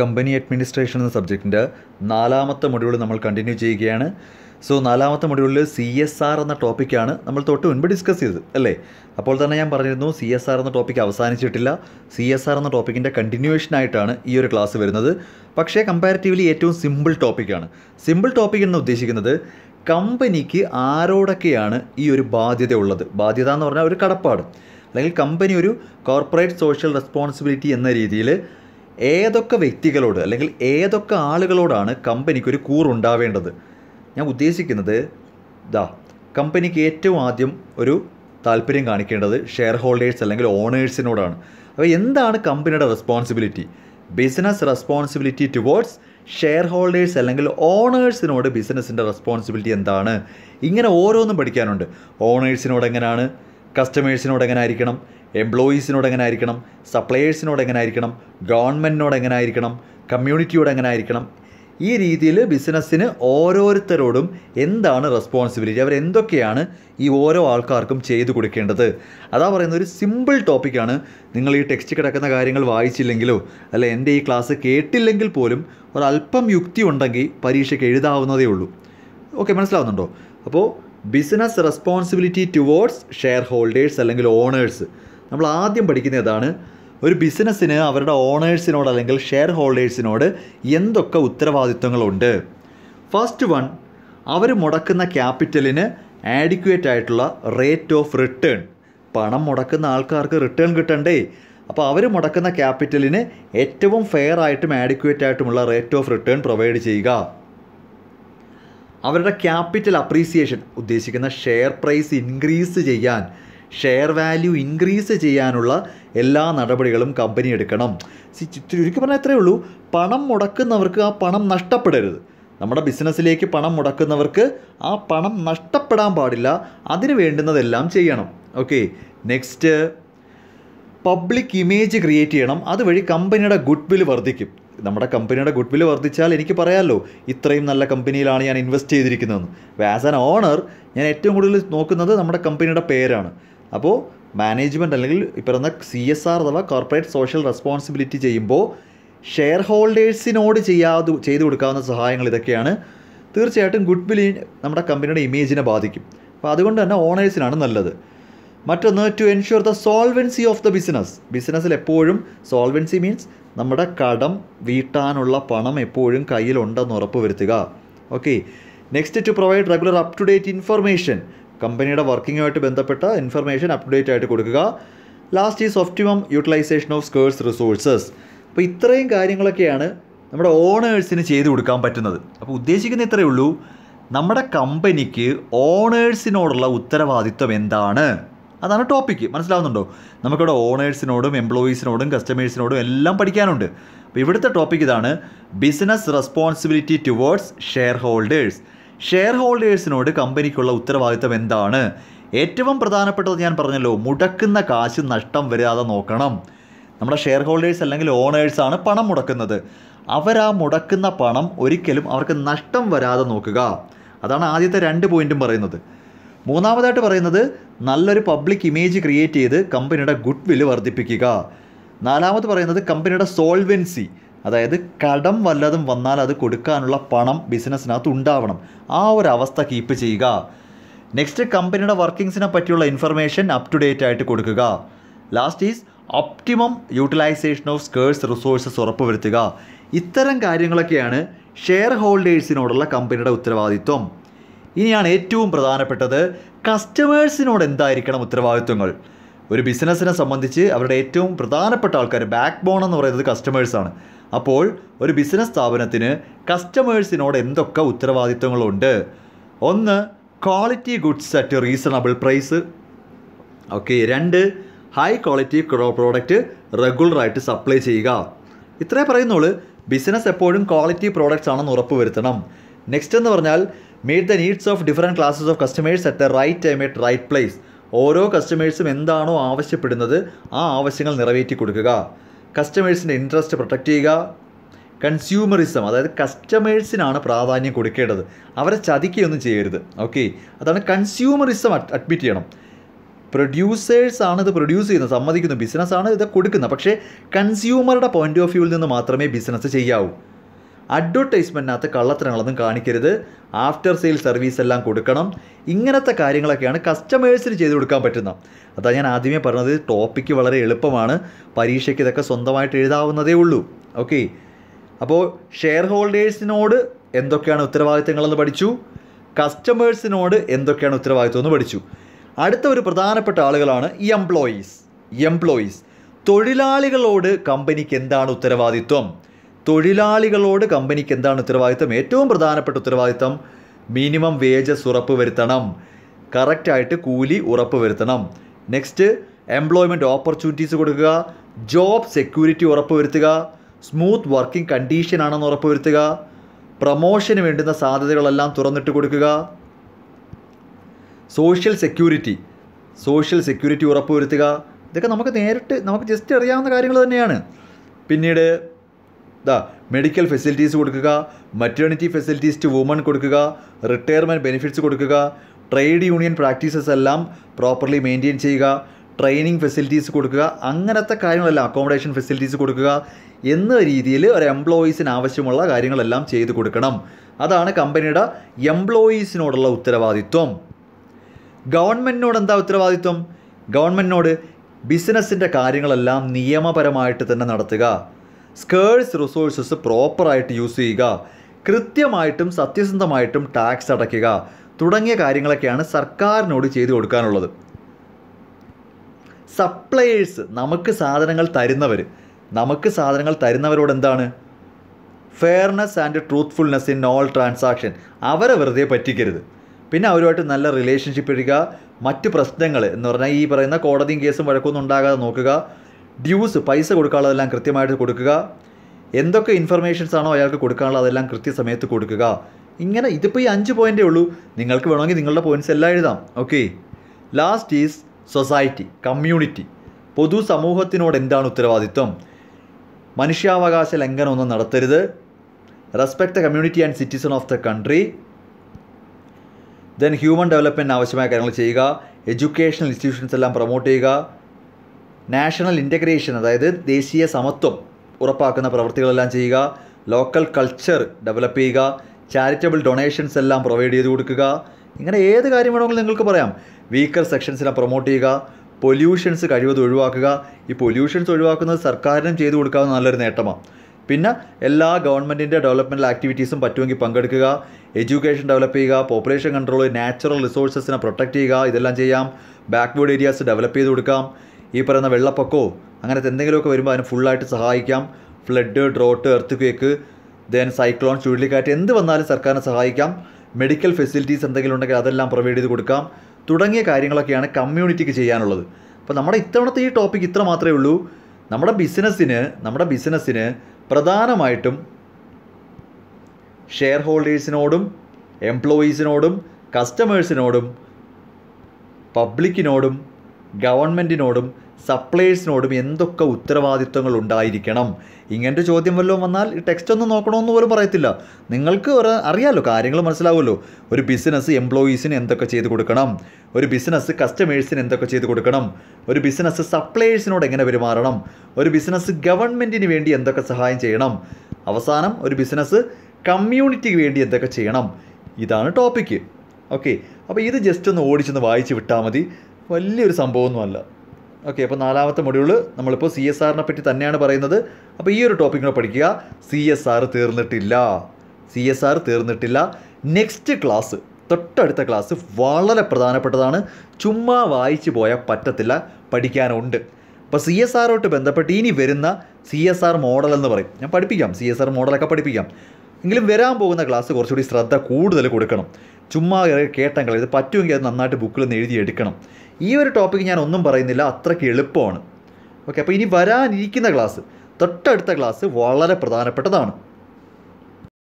company administration എന്ന സബ്ജക്റ്റിൻ്റെ നാലാമത്തെ module നമ്മൾ കണ്ടിന്യൂ ചെയ്യുകയാണ് സോ നാലാമത്തെ മൊഡ്യൂളിൽ സി എസ് ആർ എന്ന ടോപ്പിക്കാണ് നമ്മൾ തൊട്ട് മുൻപ് ഡിസ്കസ് ചെയ്തത് അല്ലേ അപ്പോൾ തന്നെ ഞാൻ പറഞ്ഞിരുന്നു സി എസ് ആർ എന്ന ടോപ്പിക്ക് അവസാനിച്ചിട്ടില്ല സി എസ് ആർ എന്ന ടോപ്പിക്കിൻ്റെ കണ്ടിന്യൂവേഷൻ ആയിട്ടാണ് ഈ ഒരു ക്ലാസ് വരുന്നത് പക്ഷേ കമ്പാരിറ്റീവ്ലി ഏറ്റവും സിമ്പിൾ ടോപ്പിക്കാണ് സിമ്പിൾ ടോപ്പിക് എന്ന് ഉദ്ദേശിക്കുന്നത് കമ്പനിക്ക് ആരോടൊക്കെയാണ് ഈ ഒരു ബാധ്യത ഉള്ളത് ബാധ്യത എന്ന് പറഞ്ഞാൽ ഒരു കടപ്പാട് അല്ലെങ്കിൽ കമ്പനി ഒരു കോർപ്പറേറ്റ് സോഷ്യൽ റെസ്പോൺസിബിലിറ്റി എന്ന രീതിയിൽ ഏതൊക്കെ വ്യക്തികളോട് അല്ലെങ്കിൽ ഏതൊക്കെ ആളുകളോടാണ് കമ്പനിക്ക് ഒരു കൂറുണ്ടാവേണ്ടത് ഞാൻ ഉദ്ദേശിക്കുന്നത് ദാ കമ്പനിക്ക് ഏറ്റവും ആദ്യം ഒരു താല്പര്യം കാണിക്കേണ്ടത് ഷെയർ ഹോൾഡേഴ്സ് അല്ലെങ്കിൽ ഓണേഴ്സിനോടാണ് അപ്പോൾ എന്താണ് കമ്പനിയുടെ responsibility business responsibility towards shareholders അല്ലെങ്കിൽ ഓണേഴ്സിനോട് ബിസിനസ്സിൻ്റെ റെസ്പോൺസിബിലിറ്റി എന്താണ് ഇങ്ങനെ ഓരോന്നും പഠിക്കാനുണ്ട് ഓണേഴ്സിനോട് എങ്ങനെയാണ് കസ്റ്റമേഴ്സിനോട് എങ്ങനെ ആയിരിക്കണം എംപ്ലോയീസിനോട് എങ്ങനെ ആയിരിക്കണം സപ്ലയേഴ്സിനോട് എങ്ങനെ ആയിരിക്കണം ഗവൺമെൻറ്റിനോട് എങ്ങനെ ആയിരിക്കണം കമ്മ്യൂണിറ്റിയോട് എങ്ങനെ ആയിരിക്കണം ഈ രീതിയിൽ ബിസിനസ്സിന് ഓരോരുത്തരോടും എന്താണ് റെസ്പോൺസിബിലിറ്റി അവരെന്തൊക്കെയാണ് ഈ ഓരോ ആൾക്കാർക്കും ചെയ്തു കൊടുക്കേണ്ടത് അതാ പറയുന്ന ഒരു സിമ്പിൾ ടോപ്പിക്കാണ് നിങ്ങൾ ഈ ടെക്സ്റ്റ് കിടക്കുന്ന കാര്യങ്ങൾ വായിച്ചില്ലെങ്കിലോ അല്ല എൻ്റെ ഈ ക്ലാസ് കേട്ടില്ലെങ്കിൽ പോലും ഒരല്പം യുക്തി ഉണ്ടെങ്കിൽ പരീക്ഷയ്ക്ക് എഴുതാവുന്നതേ ഉള്ളൂ ഓക്കെ മനസ്സിലാവുന്നുണ്ടോ അപ്പോൾ business responsibility towards shareholders അല്ലെങ്കിൽ ഓണേഴ്സ് നമ്മൾ ആദ്യം പഠിക്കുന്ന ഇതാണ് ഒരു ബിസിനസ്സിന് അവരുടെ ഓണേഴ്സിനോട് അല്ലെങ്കിൽ ഷെയർ ഹോൾഡേഴ്സിനോട് എന്തൊക്കെ ഉത്തരവാദിത്വങ്ങളുണ്ട് ഫസ്റ്റ് വൺ അവർ മുടക്കുന്ന ക്യാപിറ്റലിന് ആഡിക്വേറ്റ് ആയിട്ടുള്ള റേറ്റ് ഓഫ് റിട്ടേൺ പണം മുടക്കുന്ന ആൾക്കാർക്ക് റിട്ടേൺ കിട്ടണ്ടേ അപ്പോൾ അവർ മുടക്കുന്ന ക്യാപിറ്റലിന് ഏറ്റവും ഫെയർ ആയിട്ടും ആഡിക്വേറ്റ് ആയിട്ടുമുള്ള റേറ്റ് ഓഫ് റിട്ടേൺ പ്രൊവൈഡ് ചെയ്യുക അവരുടെ ക്യാപിറ്റൽ അപ്രീസിയേഷൻ ഉദ്ദേശിക്കുന്ന ഷെയർ പ്രൈസ് ഇൻക്രീസ് ചെയ്യാൻ ഷെയർ വാല്യൂ ഇൻക്രീസ് ചെയ്യാനുള്ള എല്ലാ നടപടികളും കമ്പനി എടുക്കണം ചുരുക്കി പറഞ്ഞാൽ എത്രയേ ഉള്ളൂ പണം മുടക്കുന്നവർക്ക് ആ പണം നഷ്ടപ്പെടരുത് നമ്മുടെ ബിസിനസ്സിലേക്ക് പണം മുടക്കുന്നവർക്ക് ആ പണം നഷ്ടപ്പെടാൻ പാടില്ല അതിന് വേണ്ടുന്നതെല്ലാം ചെയ്യണം okay next public image create ചെയ്യണം അതുവഴി കമ്പനിയുടെ ഗുഡ് വിൽ വർദ്ധിക്കും നമ്മുടെ കമ്പനിയുടെ ഗുഡ് വില് വർദ്ധിച്ചാൽ എനിക്ക് പറയാമല്ലോ ഇത്രയും നല്ല കമ്പനിയിലാണ് ഞാൻ ഇൻവെസ്റ്റ് ചെയ്തിരിക്കുന്നതെന്ന് ആസ് ആൻ ഓണർ ഞാൻ ഏറ്റവും കൂടുതൽ നോക്കുന്നത് നമ്മുടെ കമ്പനിയുടെ പേരാണ് അപ്പോൾ മാനേജ്മെൻ്റ് അല്ലെങ്കിൽ ഇപ്പോൾ പറയുന്ന സി എസ് ആർ അഥവാ കോർപ്പറേറ്റ് സോഷ്യൽ റെസ്പോൺസിബിലിറ്റി ചെയ്യുമ്പോൾ ഷെയർ ഹോൾഡേഴ്സിനോട് ചെയ്യാതെ ചെയ്തു കൊടുക്കാവുന്ന സഹായങ്ങൾ ഇതൊക്കെയാണ് തീർച്ചയായിട്ടും ഗുഡ് വില് നമ്മുടെ കമ്പനിയുടെ ഇമേജിനെ ബാധിക്കും അപ്പോൾ അതുകൊണ്ട് തന്നെ ഓണേഴ്സിനാണ് നല്ലത് മറ്റൊന്ന് to ensure the solvency of the business ബിസിനസ്സിൽ എപ്പോഴും സോൾവൻസി മീൻസ് നമ്മുടെ കടം വീട്ടാനുള്ള പണം എപ്പോഴും കയ്യിലുണ്ടെന്ന് ഉറപ്പ് വരുത്തുക okay next to provide regular up to date information കമ്പനിയുടെ വർക്കിങ്ങുമായിട്ട് ബന്ധപ്പെട്ട ഇൻഫർമേഷൻ അപ് ടു ഡേറ്റ് ആയിട്ട് കൊടുക്കുക last is optimum utilization of scarce resources അപ്പോൾ ഇത്രയും കാര്യങ്ങളൊക്കെയാണ് നമ്മുടെ ഓണേഴ്സിന് ചെയ്തു കൊടുക്കാൻ പറ്റുന്നത് അപ്പോൾ ഉദ്ദേശിക്കുന്ന ഇത്രയേ ഉള്ളൂ നമ്മുടെ കമ്പനിക്ക് ഓണേഴ്സിനോടുള്ള ഉത്തരവാദിത്വം എന്താണ് അതാണ് ടോപ്പിക്ക് മനസ്സിലാവുന്നുണ്ടോ നമുക്കിവിടെ ഓണേഴ്സിനോടും എംപ്ലോയീസിനോടും കസ്റ്റമേഴ്സിനോടും എല്ലാം പഠിക്കാനുണ്ട് അപ്പോൾ ഇവിടുത്തെ ടോപ്പിക് ഇതാണ് business responsibility towards shareholders ഷെയർ ഹോൾഡേഴ്സിനോട് കമ്പനിക്കുള്ള ഉത്തരവാദിത്തം എന്താണ് ഏറ്റവും പ്രധാനപ്പെട്ടത് ഞാൻ പറഞ്ഞല്ലോ മുടക്കുന്ന കാശ് നഷ്ടം വരാതെ നോക്കണം നമ്മുടെ ഷെയർ ഹോൾഡേഴ്സ് അല്ലെങ്കിൽ ഓണേഴ്സാണ് പണം മുടക്കുന്നത് അവരാ മുടക്കുന്ന പണം ഒരിക്കലും അവർക്ക് നഷ്ടം വരാതെ നോക്കുക അതാണ് ആദ്യത്തെ രണ്ട് പോയിൻറ്റും പറയുന്നത് മൂന്നാമതായിട്ട് പറയുന്നത് നല്ലൊരു പബ്ലിക് ഇമേജ് ക്രിയേറ്റ് ചെയ്ത് കമ്പനിയുടെ ഗുഡ് വില് വർദ്ധിപ്പിക്കുക നാലാമത് പറയുന്നത് കമ്പനിയുടെ സോൾവെൻസി അതായത് കടം വല്ലതും വന്നാൽ അത് കൊടുക്കാനുള്ള പണം ബിസിനസ്സിനകത്ത് ഉണ്ടാവണം ആ ഒരു അവസ്ഥ കീപ്പ് ചെയ്യുക നെക്സ്റ്റ് കമ്പനിയുടെ വർക്കിംഗ്സിനെ പറ്റിയുള്ള ഇൻഫർമേഷൻ അപ് ടു ഡേറ്റ് ആയിട്ട് കൊടുക്കുക last is optimum utilization of scarce resources ഉറപ്പുവരുത്തുക ഇത്തരം കാര്യങ്ങളൊക്കെയാണ് ഷെയർ ഹോൾഡേഴ്സിനോടുള്ള കമ്പനിയുടെ ഉത്തരവാദിത്വം ഇനിയാണ് ഏറ്റവും പ്രധാനപ്പെട്ടത് കസ്റ്റമേഴ്സിനോട് എന്തായിരിക്കണം ഉത്തരവാദിത്വങ്ങൾ ഒരു ബിസിനസ്സിനെ സംബന്ധിച്ച് അവരുടെ ഏറ്റവും പ്രധാനപ്പെട്ട ആൾക്കാർ ബാക്ക് ബോൺ എന്ന് പറയുന്നത് കസ്റ്റമേഴ്സാണ് അപ്പോൾ ഒരു ബിസിനസ് സ്ഥാപനത്തിന് കസ്റ്റമേഴ്സിനോട് എന്തൊക്കെ ഉത്തരവാദിത്വങ്ങളുണ്ട് ഒന്ന് quality goods at reasonable price okay രണ്ട് ഹൈ ക്വാളിറ്റി പ്രോഡക്റ്റ് റെഗുലറായിട്ട് സപ്ലൈ ചെയ്യുക ഇത്രേ പറയുന്നുള്ളൂ ബിസിനസ് എപ്പോഴും ക്വാളിറ്റി പ്രോഡക്റ്റ്സ് ആണെന്ന് ഉറപ്പ് വരുത്തണം നെക്സ്റ്റ് എന്ന് പറഞ്ഞാൽ meet the needs of different classes of customers at the right time at right place ഓരോ കസ്റ്റമേഴ്സും എന്താണോ ആവശ്യപ്പെടുന്നത് ആ ആവശ്യങ്ങൾ നിറവേറ്റി കൊടുക്കുക കസ്റ്റമേഴ്സിൻ്റെ ഇൻട്രസ്റ്റ് പ്രൊട്ടക്റ്റ് ചെയ്യുക കൺസ്യൂമറിസം അതായത് കസ്റ്റമേഴ്സിനാണ് പ്രാധാന്യം കൊടുക്കേണ്ടത് അവരെ ചതിക്കുകയൊന്നും ചെയ്യരുത് ഓക്കെ അതാണ് കൺസ്യൂമറിസം അഡ്മിറ്റ് ചെയ്യണം പ്രൊഡ്യൂസേഴ്സാണ് ഇത് പ്രൊഡ്യൂസ് ചെയ്യുന്നത് സമ്മതിക്കുന്നു ബിസിനസ്സാണ് ഇത് കൊടുക്കുന്നത് പക്ഷേ കൺസ്യൂമറുടെ പോയിൻ്റ് ഓഫ് വ്യൂവിൽ നിന്ന് മാത്രമേ ബിസിനസ് ചെയ്യാവൂ അഡ്വർടൈസ്മെൻറ്റിനകത്ത് കള്ളത്തരങ്ങളൊന്നും കാണിക്കരുത് ആഫ്റ്റർ സെയിൽ സർവീസ് എല്ലാം കൊടുക്കണം ഇങ്ങനത്തെ കാര്യങ്ങളൊക്കെയാണ് കസ്റ്റമേഴ്സിന് ചെയ്തു കൊടുക്കാൻ പറ്റുന്നത് അതാണ് ഞാൻ ആദ്യമേ പറഞ്ഞത് ടോപ്പിക്ക് വളരെ എളുപ്പമാണ് പരീക്ഷയ്ക്ക് ഇതൊക്കെ സ്വന്തമായിട്ട് എഴുതാവുന്നതേ ഉള്ളൂ ഓക്കെ അപ്പോൾ ഷെയർ ഹോൾഡേഴ്സിനോട് എന്തൊക്കെയാണ് ഉത്തരവാദിത്തങ്ങളെന്ന് പഠിച്ചു കസ്റ്റമേഴ്സിനോട് എന്തൊക്കെയാണ് ഉത്തരവാദിത്വം എന്ന് പഠിച്ചു അടുത്ത ഒരു പ്രധാനപ്പെട്ട ആളുകളാണ് എംപ്ലോയീസ് എംപ്ലോയീസ് തൊഴിലാളികളോട് കമ്പനിക്ക് എന്താണ് ഉത്തരവാദിത്വം തൊഴിലാളികളോട് കമ്പനിക്ക് എന്താണ് ഉത്തരവാദിത്തം ഏറ്റവും പ്രധാനപ്പെട്ട ഉത്തരവാദിത്തം മിനിമം വേജസ് ഉറപ്പ് വരുത്തണം കറക്റ്റായിട്ട് കൂലി ഉറപ്പ് വരുത്തണം നെക്സ്റ്റ് എംപ്ലോയ്മെൻറ്റ് ഓപ്പർച്യൂണിറ്റീസ് കൊടുക്കുക ജോബ് സെക്യൂരിറ്റി ഉറപ്പ് വരുത്തുക സ്മൂത്ത് വർക്കിംഗ് കണ്ടീഷൻ ആണെന്ന് ഉറപ്പ് വരുത്തുക പ്രമോഷന് വേണ്ടുന്ന സാധ്യതകളെല്ലാം തുറന്നിട്ട് കൊടുക്കുക സോഷ്യൽ സെക്യൂരിറ്റി സോഷ്യൽ സെക്യൂരിറ്റി ഉറപ്പ് വരുത്തുക ഇതൊക്കെ നമുക്ക് നേരിട്ട് നമുക്ക് ജസ്റ്റ് അറിയാവുന്ന കാര്യങ്ങൾ തന്നെയാണ് പിന്നീട് ദ മെഡിക്കൽ ഫെസിലിറ്റീസ് കൊടുക്കുക മറ്റേണിറ്റി ഫെസിലിറ്റീസ് ടു വുമൺ കൊടുക്കുക റിട്ടയർമെൻറ്റ് ബെനിഫിറ്റ്സ് കൊടുക്കുക ട്രേഡ് യൂണിയൻ പ്രാക്ടീസസ് എല്ലാം പ്രോപ്പർലി മെയിൻറ്റെയിൻ ചെയ്യുക ട്രെയിനിങ് ഫെസിലിറ്റീസ് കൊടുക്കുക അങ്ങനത്തെ കാര്യങ്ങളെല്ലാം അക്കോമഡേഷൻ ഫെസിലിറ്റീസ് കൊടുക്കുക എന്ന രീതിയിൽ ഒരു എംപ്ലോയീസിന് ആവശ്യമുള്ള കാര്യങ്ങളെല്ലാം ചെയ്തു കൊടുക്കണം അതാണ് കമ്പനിയുടെ എംപ്ലോയീസിനോടുള്ള ഉത്തരവാദിത്വം ഗവൺമെൻറ്റിനോട് എന്താ ഉത്തരവാദിത്വം ഗവൺമെൻറ്റിനോട് ബിസിനസ്സിൻ്റെ കാര്യങ്ങളെല്ലാം നിയമപരമായിട്ട് തന്നെ നടത്തുക സ്കേഴ്സ് റിസോഴ്സസ് പ്രോപ്പറായിട്ട് യൂസ് ചെയ്യുക കൃത്യമായിട്ടും സത്യസന്ധമായിട്ടും ടാക്സ് അടയ്ക്കുക തുടങ്ങിയ കാര്യങ്ങളൊക്കെയാണ് സർക്കാരിനോട് ചെയ്തു കൊടുക്കാനുള്ളത് സപ്ലയേഴ്സ് നമുക്ക് സാധനങ്ങൾ തരുന്നവർ നമുക്ക് സാധനങ്ങൾ തരുന്നവരോട് എന്താണ് fairness and truthfulness in all transaction അവരെ വെറുതെ പറ്റിക്കരുത് പിന്നെ അവരുമായിട്ട് നല്ല റിലേഷൻഷിപ്പ് ഇടുക മറ്റ് പ്രശ്നങ്ങൾ എന്ന് പറഞ്ഞാൽ ഈ പറയുന്ന കോടതിയും കേസും വഴക്കൊന്നും ഉണ്ടാകാതെ നോക്കുക ഡ്യൂസ് പൈസ കൊടുക്കാനുള്ളതെല്ലാം കൃത്യമായിട്ട് കൊടുക്കുക എന്തൊക്കെ ഇൻഫർമേഷൻസ് ആണോ അയാൾക്ക് കൊടുക്കാനുള്ളത് അതെല്ലാം കൃത്യസമയത്ത് കൊടുക്കുക ഇങ്ങനെ ഇതിപ്പോൾ ഈ അഞ്ച് പോയിൻ്റേ ഉള്ളൂ നിങ്ങൾക്ക് വേണമെങ്കിൽ നിങ്ങളുടെ പോയിൻറ്റ്സ് എല്ലാം എഴുതാം okay last is society community പൊതു സമൂഹത്തിനോട് എന്താണ് ഉത്തരവാദിത്വം മനുഷ്യാവകാശ ലംഘനമൊന്നും നടത്തരുത് respect the community and citizen of the country then human development ആവശ്യമായ കാര്യങ്ങൾ ചെയ്യുക എഡ്യൂക്കേഷണൽ ഇൻസ്റ്റിറ്റ്യൂഷൻസ് എല്ലാം പ്രൊമോട്ട് ചെയ്യുക നാഷണൽ ഇൻ്റഗ്രേഷൻ അതായത് ദേശീയ സമത്വം ഉറപ്പാക്കുന്ന പ്രവൃത്തികളെല്ലാം ചെയ്യുക ലോക്കൽ കൾച്ചർ ഡെവലപ്പ് ചെയ്യുക ചാരിറ്റബിൾ ഡൊണേഷൻസ് എല്ലാം പ്രൊവൈഡ് ചെയ്ത് കൊടുക്കുക ഇങ്ങനെ ഏത് കാര്യം വേണമെങ്കിലും നിങ്ങൾക്ക് പറയാം വീക്കർ സെക്ഷൻസിനെ പ്രൊമോട്ട് ചെയ്യുക പൊല്യൂഷൻസ് കഴിവത് ഒഴിവാക്കുക ഈ പൊല്യൂഷൻസ് ഒഴിവാക്കുന്നത് സർക്കാരിനും ചെയ്തു കൊടുക്കാവുന്ന നല്ലൊരു നേട്ടമാണ് പിന്നെ എല്ലാ ഗവൺമെൻറ്റിൻ്റെ ഡെവലപ്മെൻറ്റ് ആക്ടിവിറ്റീസും പറ്റുമെങ്കിൽ പങ്കെടുക്കുക എഡ്യൂക്കേഷൻ ഡെവലപ്പ് ചെയ്യുക പോപ്പുലേഷൻ കൺട്രോൾ നാച്ചുറൽ റിസോഴ്സസിനെ പ്രൊട്ടക്റ്റ് ചെയ്യുക ഇതെല്ലാം ചെയ്യാം ബാക്ക്വേർഡ് ഏരിയാസ് ഡെവലപ്പ് ചെയ്ത് കൊടുക്കാം ഈ പറയുന്ന വെള്ളപ്പൊക്കമോ അങ്ങനത്തെ എന്തെങ്കിലുമൊക്കെ വരുമ്പോൾ അതിനെ ഫുള്ളായിട്ട് സഹായിക്കാം flood drought earthquake then cyclone ചുഴലിക്കാറ്റ് എന്ത് വന്നാലും സർക്കാരിനെ സഹായിക്കാം മെഡിക്കൽ ഫെസിലിറ്റീസ് എന്തെങ്കിലും ഉണ്ടെങ്കിൽ അതെല്ലാം പ്രൊവൈഡ് ചെയ്ത് കൊടുക്കാം തുടങ്ങിയ കാര്യങ്ങളൊക്കെയാണ് കമ്മ്യൂണിറ്റിക്ക് ചെയ്യാനുള്ളത് അപ്പോൾ നമ്മുടെ ഇത്തവണത്തെ ഈ ടോപ്പിക് ഇത്ര മാത്രമേ ഉള്ളൂ നമ്മുടെ ബിസിനസ്സിന് നമ്മുടെ ബിസിനസ്സിന് പ്രധാനമായിട്ടും ഷെയർ ഹോൾഡേഴ്സിനോടും എംപ്ലോയീസിനോടും കസ്റ്റമേഴ്സിനോടും പബ്ലിക്കിനോടും ഗവൺമെൻറ്റിനോടും സപ്ലൈസിനോടും എന്തൊക്കെ ഉത്തരവാദിത്വങ്ങൾ ഉണ്ടായിരിക്കണം ഇങ്ങനത്തെ ചോദ്യം വല്ലതും വന്നാൽ ഈ ടെക്സ്റ്റ് ഒന്നും നോക്കണമെന്ന് പോലും പറയത്തില്ല നിങ്ങൾക്ക് ഒരു അറിയാമല്ലോ കാര്യങ്ങൾ മനസ്സിലാവുമല്ലോ ഒരു ബിസിനസ് എംപ്ലോയീസിന് എന്തൊക്കെ ചെയ്ത് കൊടുക്കണം ഒരു ബിസിനസ് കസ്റ്റമേഴ്സിന് എന്തൊക്കെ ചെയ്ത് കൊടുക്കണം ഒരു ബിസിനസ് സപ്ലൈസിനോട് എങ്ങനെ പെരുമാറണം ഒരു ബിസിനസ് ഗവൺമെൻറ്റിന് വേണ്ടി എന്തൊക്കെ സഹായം ചെയ്യണം അവസാനം ഒരു ബിസിനസ് കമ്മ്യൂണിറ്റിക്ക് വേണ്ടി എന്തൊക്കെ ചെയ്യണം ഇതാണ് ടോപ്പിക്ക് ഓക്കെ അപ്പോൾ ഇത് ജസ്റ്റ് ഒന്ന് ഓടിച്ചൊന്ന് വായിച്ച് വിട്ടാൽ മതി വലിയൊരു സംഭവമൊന്നുമല്ല ഓക്കെ അപ്പോൾ നാലാമത്തെ മൊഡ്യൂള് നമ്മളിപ്പോൾ സി എസ് ആറിനെ പറ്റി തന്നെയാണ് പറയുന്നത് അപ്പോൾ ഈ ഒരു ടോപ്പിക്കിനെ പഠിക്കുക സി എസ് ആർ തീർന്നിട്ടില്ല സി എസ് ആർ തീർന്നിട്ടില്ല നെക്സ്റ്റ് ക്ലാസ് തൊട്ടടുത്ത ക്ലാസ് വളരെ പ്രധാനപ്പെട്ടതാണ് ചുമ്മാ വായിച്ചു പോയാൽ പറ്റത്തില്ല പഠിക്കാനുണ്ട് അപ്പോൾ സി എസ് ആറോട്ട് ബന്ധപ്പെട്ട് ഇനി വരുന്ന സി എസ് ആർ മോഡൽ എന്ന് പറയും ഞാൻ പഠിപ്പിക്കാം സി എസ് ആർ മോഡലൊക്കെ പഠിപ്പിക്കാം എങ്കിലും വരാൻ പോകുന്ന ക്ലാസ് കുറച്ചുകൂടി ശ്രദ്ധ കൂടുതൽ കൊടുക്കണം ചുമ്മാ കേട്ടങ്ങൾ ഇത് പറ്റുമെങ്കിൽ അത് നന്നായിട്ട് ബുക്കിൽ നിന്ന് എഴുതി എടുക്കണം ഈ ഒരു ടോപ്പിക്ക് ഞാൻ ഒന്നും പറയുന്നില്ല അത്രയ്ക്ക് എളുപ്പമാണ് ഓക്കെ അപ്പോൾ ഇനി വരാനിരിക്കുന്ന ക്ലാസ് തൊട്ടടുത്ത ക്ലാസ് വളരെ പ്രധാനപ്പെട്ടതാണ്